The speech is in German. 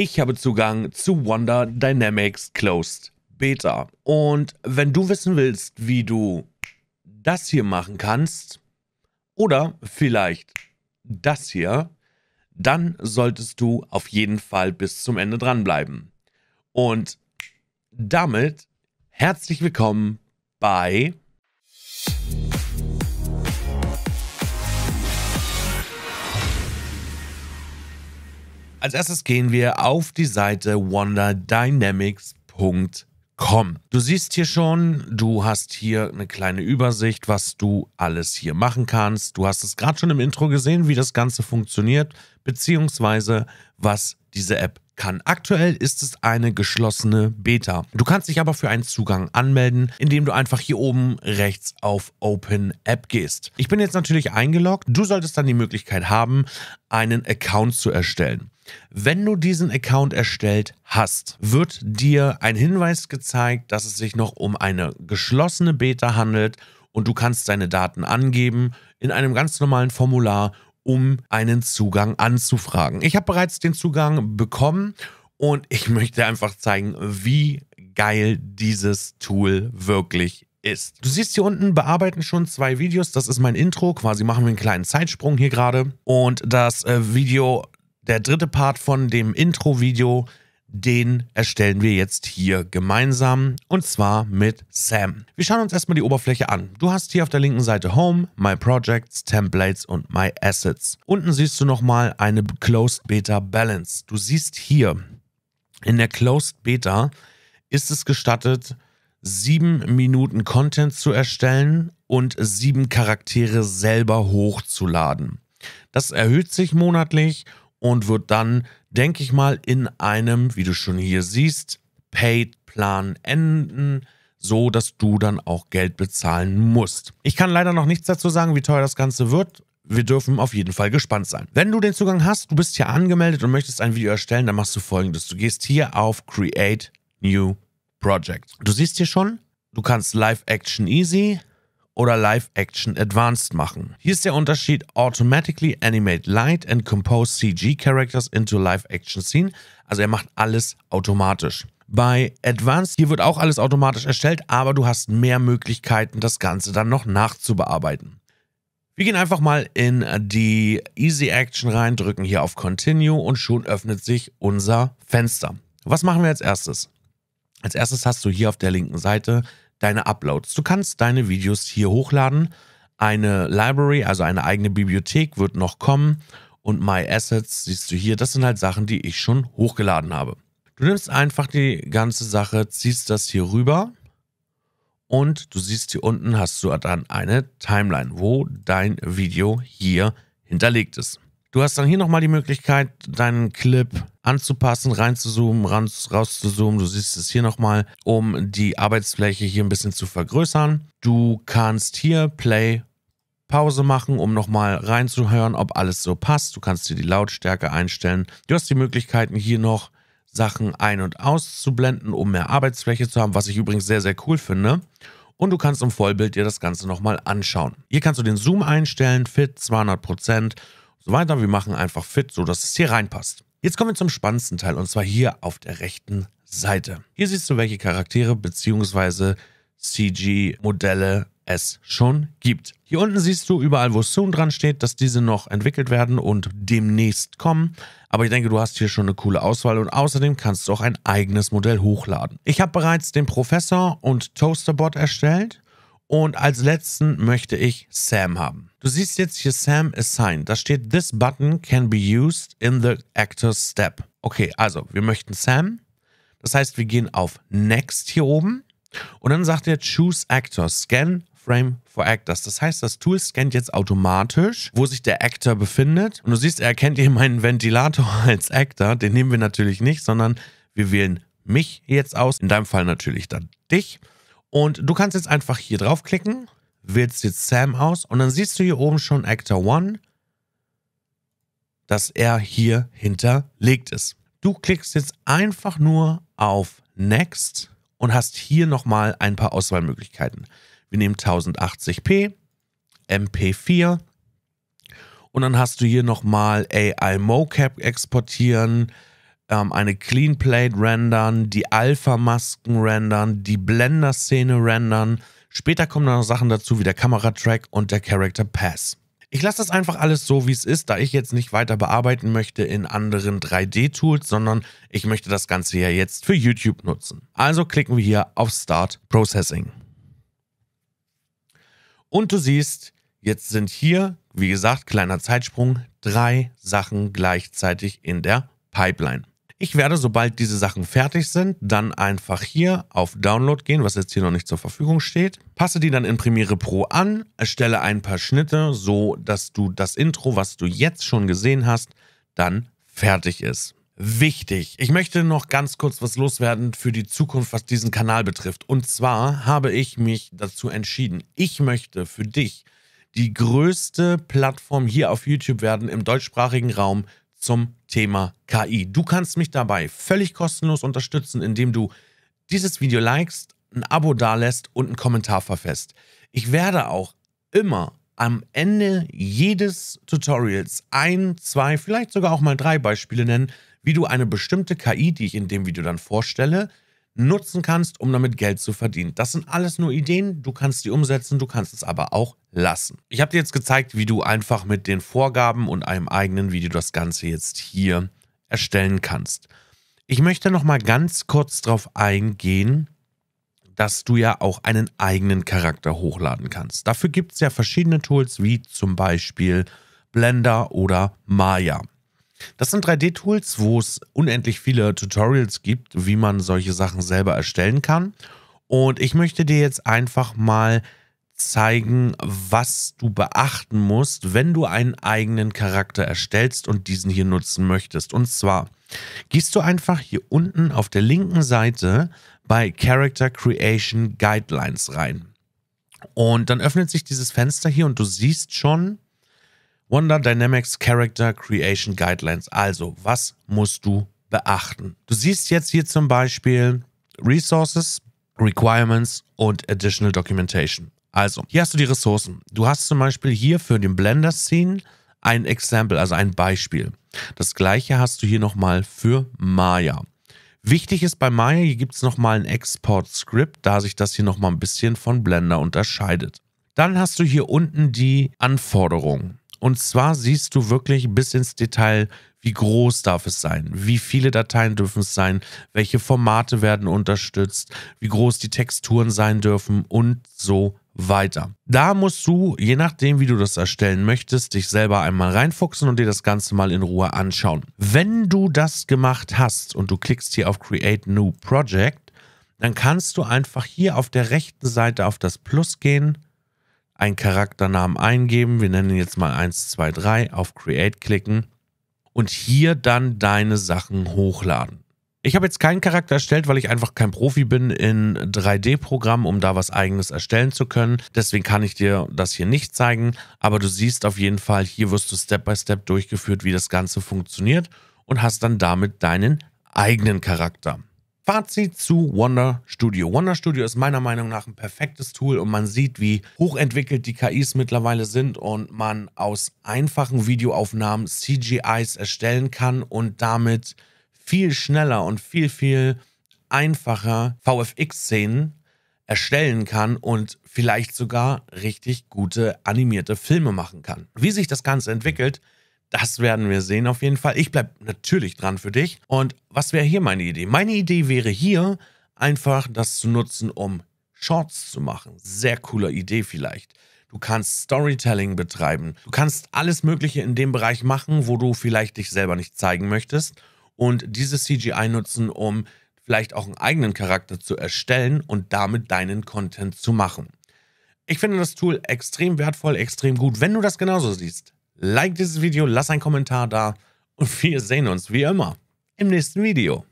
Ich habe Zugang zu Wonder Dynamics Closed Beta. Und wenn du wissen willst, wie du das hier machen kannst oder vielleicht das hier, dann solltest du auf jeden Fall bis zum Ende dranbleiben. Und damit herzlich willkommen bei Als erstes gehen wir auf die Seite wonderdynamics.com. Du siehst hier schon, du hast hier eine kleine Übersicht, was du alles hier machen kannst. Du hast es gerade schon im Intro gesehen, wie das Ganze funktioniert, beziehungsweise was diese App kann. Aktuell ist es eine geschlossene Beta. Du kannst dich aber für einen Zugang anmelden, indem du einfach hier oben rechts auf Open App gehst. Ich bin jetzt natürlich eingeloggt. Du solltest dann die Möglichkeit haben, einen Account zu erstellen. Wenn du diesen Account erstellt hast, wird dir ein Hinweis gezeigt, dass es sich noch um eine geschlossene Beta handelt und du kannst deine Daten angeben in einem ganz normalen Formular, um einen Zugang anzufragen. Ich habe bereits den Zugang bekommen und ich möchte einfach zeigen, wie geil dieses Tool wirklich ist. Du siehst hier unten, bearbeiten schon zwei Videos. Das ist mein Intro. Quasi machen wir einen kleinen Zeitsprung hier gerade. Und das äh, Video der dritte Part von dem Intro-Video, den erstellen wir jetzt hier gemeinsam und zwar mit Sam. Wir schauen uns erstmal die Oberfläche an. Du hast hier auf der linken Seite Home, My Projects, Templates und My Assets. Unten siehst du nochmal eine Closed Beta Balance. Du siehst hier in der Closed Beta ist es gestattet, sieben Minuten Content zu erstellen und sieben Charaktere selber hochzuladen. Das erhöht sich monatlich und wird dann, denke ich mal, in einem, wie du schon hier siehst, Paid-Plan enden, so dass du dann auch Geld bezahlen musst. Ich kann leider noch nichts dazu sagen, wie teuer das Ganze wird. Wir dürfen auf jeden Fall gespannt sein. Wenn du den Zugang hast, du bist hier angemeldet und möchtest ein Video erstellen, dann machst du folgendes. Du gehst hier auf Create New Project. Du siehst hier schon, du kannst Live Action Easy, oder Live Action Advanced machen. Hier ist der Unterschied Automatically Animate Light and Compose CG Characters into Live Action Scene. Also er macht alles automatisch. Bei Advanced, hier wird auch alles automatisch erstellt, aber du hast mehr Möglichkeiten, das Ganze dann noch nachzubearbeiten. Wir gehen einfach mal in die Easy Action rein, drücken hier auf Continue und schon öffnet sich unser Fenster. Was machen wir als erstes? Als erstes hast du hier auf der linken Seite deine Uploads. Du kannst deine Videos hier hochladen. Eine Library, also eine eigene Bibliothek wird noch kommen. Und My Assets, siehst du hier, das sind halt Sachen, die ich schon hochgeladen habe. Du nimmst einfach die ganze Sache, ziehst das hier rüber und du siehst hier unten hast du dann eine Timeline, wo dein Video hier hinterlegt ist. Du hast dann hier nochmal die Möglichkeit, deinen Clip anzupassen, reinzuzoomen, ran, rauszuzoomen. Du siehst es hier nochmal, um die Arbeitsfläche hier ein bisschen zu vergrößern. Du kannst hier Play Pause machen, um nochmal reinzuhören, ob alles so passt. Du kannst hier die Lautstärke einstellen. Du hast die Möglichkeiten hier noch Sachen ein- und auszublenden, um mehr Arbeitsfläche zu haben, was ich übrigens sehr, sehr cool finde. Und du kannst im Vollbild dir das Ganze nochmal anschauen. Hier kannst du den Zoom einstellen, Fit 200% und so weiter. Wir machen einfach Fit, sodass es hier reinpasst. Jetzt kommen wir zum spannendsten Teil und zwar hier auf der rechten Seite. Hier siehst du, welche Charaktere bzw. CG-Modelle es schon gibt. Hier unten siehst du überall, wo Soon dran steht, dass diese noch entwickelt werden und demnächst kommen. Aber ich denke, du hast hier schon eine coole Auswahl und außerdem kannst du auch ein eigenes Modell hochladen. Ich habe bereits den Professor und Toasterbot erstellt und als letzten möchte ich Sam haben. Du siehst jetzt hier Sam Assign. Da steht, this button can be used in the actor's step. Okay, also wir möchten Sam. Das heißt, wir gehen auf Next hier oben. Und dann sagt er Choose Actor, Scan Frame for Actors. Das heißt, das Tool scannt jetzt automatisch, wo sich der Actor befindet. Und du siehst, er erkennt eben meinen Ventilator als Actor. Den nehmen wir natürlich nicht, sondern wir wählen mich jetzt aus. In deinem Fall natürlich dann dich. Und du kannst jetzt einfach hier draufklicken, wählst jetzt Sam aus und dann siehst du hier oben schon Actor One, dass er hier hinterlegt ist. Du klickst jetzt einfach nur auf Next und hast hier nochmal ein paar Auswahlmöglichkeiten. Wir nehmen 1080p, MP4 und dann hast du hier nochmal AI MoCap exportieren, ähm, eine Clean Plate rendern, die Alpha-Masken rendern, die Blender-Szene rendern. Später kommen dann noch Sachen dazu wie der Kameratrack und der Character Pass. Ich lasse das einfach alles so, wie es ist, da ich jetzt nicht weiter bearbeiten möchte in anderen 3D-Tools, sondern ich möchte das Ganze ja jetzt für YouTube nutzen. Also klicken wir hier auf Start Processing. Und du siehst, jetzt sind hier, wie gesagt, kleiner Zeitsprung, drei Sachen gleichzeitig in der Pipeline. Ich werde, sobald diese Sachen fertig sind, dann einfach hier auf Download gehen, was jetzt hier noch nicht zur Verfügung steht. Passe die dann in Premiere Pro an, erstelle ein paar Schnitte, so dass du das Intro, was du jetzt schon gesehen hast, dann fertig ist. Wichtig. Ich möchte noch ganz kurz was loswerden für die Zukunft, was diesen Kanal betrifft. Und zwar habe ich mich dazu entschieden. Ich möchte für dich die größte Plattform hier auf YouTube werden im deutschsprachigen Raum zum Thema KI. Du kannst mich dabei völlig kostenlos unterstützen, indem du dieses Video likest, ein Abo dalässt und einen Kommentar verfest. Ich werde auch immer am Ende jedes Tutorials ein, zwei, vielleicht sogar auch mal drei Beispiele nennen, wie du eine bestimmte KI, die ich in dem Video dann vorstelle, nutzen kannst, um damit Geld zu verdienen. Das sind alles nur Ideen, du kannst die umsetzen, du kannst es aber auch lassen. Ich habe dir jetzt gezeigt, wie du einfach mit den Vorgaben und einem eigenen Video das Ganze jetzt hier erstellen kannst. Ich möchte noch mal ganz kurz darauf eingehen, dass du ja auch einen eigenen Charakter hochladen kannst. Dafür gibt es ja verschiedene Tools wie zum Beispiel Blender oder Maya. Das sind 3D-Tools, wo es unendlich viele Tutorials gibt, wie man solche Sachen selber erstellen kann. Und ich möchte dir jetzt einfach mal zeigen, was du beachten musst, wenn du einen eigenen Charakter erstellst und diesen hier nutzen möchtest. Und zwar gehst du einfach hier unten auf der linken Seite bei Character Creation Guidelines rein. Und dann öffnet sich dieses Fenster hier und du siehst schon, Wonder Dynamics Character Creation Guidelines. Also, was musst du beachten? Du siehst jetzt hier zum Beispiel Resources, Requirements und Additional Documentation. Also, hier hast du die Ressourcen. Du hast zum Beispiel hier für den Blender-Scene ein Example, also ein Beispiel. Das gleiche hast du hier nochmal für Maya. Wichtig ist bei Maya, hier gibt es nochmal ein Export-Script, da sich das hier nochmal ein bisschen von Blender unterscheidet. Dann hast du hier unten die Anforderungen. Und zwar siehst du wirklich bis ins Detail, wie groß darf es sein, wie viele Dateien dürfen es sein, welche Formate werden unterstützt, wie groß die Texturen sein dürfen und so weiter. Da musst du, je nachdem, wie du das erstellen möchtest, dich selber einmal reinfuchsen und dir das Ganze mal in Ruhe anschauen. Wenn du das gemacht hast und du klickst hier auf Create New Project, dann kannst du einfach hier auf der rechten Seite auf das Plus gehen einen Charakternamen eingeben. Wir nennen ihn jetzt mal 123, auf Create klicken und hier dann deine Sachen hochladen. Ich habe jetzt keinen Charakter erstellt, weil ich einfach kein Profi bin in 3D-Programmen, um da was eigenes erstellen zu können. Deswegen kann ich dir das hier nicht zeigen, aber du siehst auf jeden Fall, hier wirst du Step-by-Step Step durchgeführt, wie das Ganze funktioniert und hast dann damit deinen eigenen Charakter. Fazit zu Wonder Studio. Wonder Studio ist meiner Meinung nach ein perfektes Tool und man sieht, wie hochentwickelt die KIs mittlerweile sind und man aus einfachen Videoaufnahmen CGIs erstellen kann und damit viel schneller und viel, viel einfacher VFX-Szenen erstellen kann und vielleicht sogar richtig gute animierte Filme machen kann. Wie sich das Ganze entwickelt, das werden wir sehen auf jeden Fall. Ich bleibe natürlich dran für dich. Und was wäre hier meine Idee? Meine Idee wäre hier einfach das zu nutzen, um Shorts zu machen. Sehr cooler Idee vielleicht. Du kannst Storytelling betreiben. Du kannst alles Mögliche in dem Bereich machen, wo du vielleicht dich selber nicht zeigen möchtest. Und dieses CGI nutzen, um vielleicht auch einen eigenen Charakter zu erstellen und damit deinen Content zu machen. Ich finde das Tool extrem wertvoll, extrem gut, wenn du das genauso siehst. Like dieses Video, lass einen Kommentar da und wir sehen uns wie immer im nächsten Video.